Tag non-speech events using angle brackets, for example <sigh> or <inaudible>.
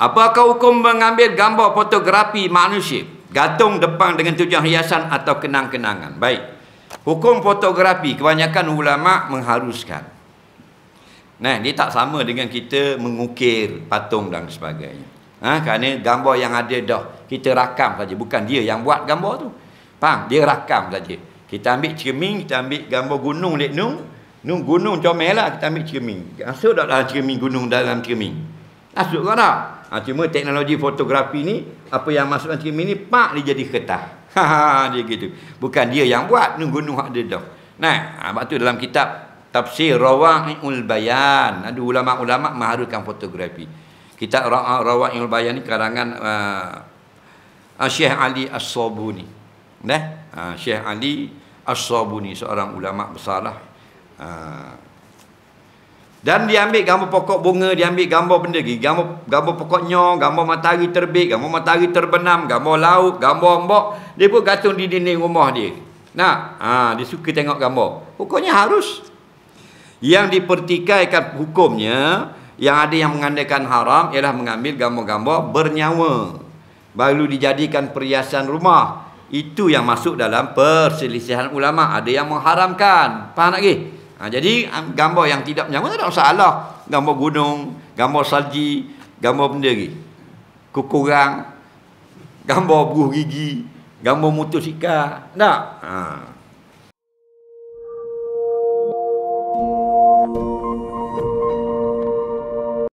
Apakah hukum mengambil gambar fotografi manusia gantung depan dengan tujuan hiasan atau kenang-kenangan? Baik. Hukum fotografi kebanyakan ulama mengharuskan. Nah, dia tak sama dengan kita mengukir patung dan sebagainya. Ah, ha? kerana gambar yang ada dah kita rakam saja bukan dia yang buat gambar tu. Faham? Dia rakam saja. Kita ambil cermin, kita ambil gambar gunung lek nung, nung gunung comel lah kita ambil cermin. Masuk dah dalam cermin gunung dalam cermin. Ah, tak sudut kau dah. cuma teknologi fotografi ni, apa yang masuk dalam cermin pak dia jadi ketah. <laughs> Ha, ha, ha, dia gitu. Bukan dia yang buat, nunggu-nunggu hak dia dah. Nah, apa ah, tu dalam kitab Tafsir Rawa'i'ul Bayan. Ada ulama-ulama maharukan fotografi. Kitab Rawa'i'ul Bayan ni karangan uh, ah, Syekh Ali As-Sabuni. Nah, uh, Syekh Ali As-Sabuni seorang ulama besarlah. Uh, dan dia ambil gambar pokok bunga, dia ambil gambar benda lagi. Gambar, gambar pokok nyong, gambar matahari terbit, gambar matahari terbenam, gambar laut, gambar ombak. Dia pun gantung di dinding rumah dia. Nak? Ha, dia suka tengok gambar. Pokoknya harus. Yang dipertikaikan hukumnya, yang ada yang mengandalkan haram ialah mengambil gambar-gambar bernyawa. Baru dijadikan perhiasan rumah. Itu yang masuk dalam perselisihan ulama. Ada yang mengharamkan. Faham tak lagi? Ha, jadi gambar yang tidak menyamun tak ada masalah. Gambar gunung, gambar salji, gambar benda lagi. Kukurang, gambar buruh gigi, gambar motosikal. Tak? Ha.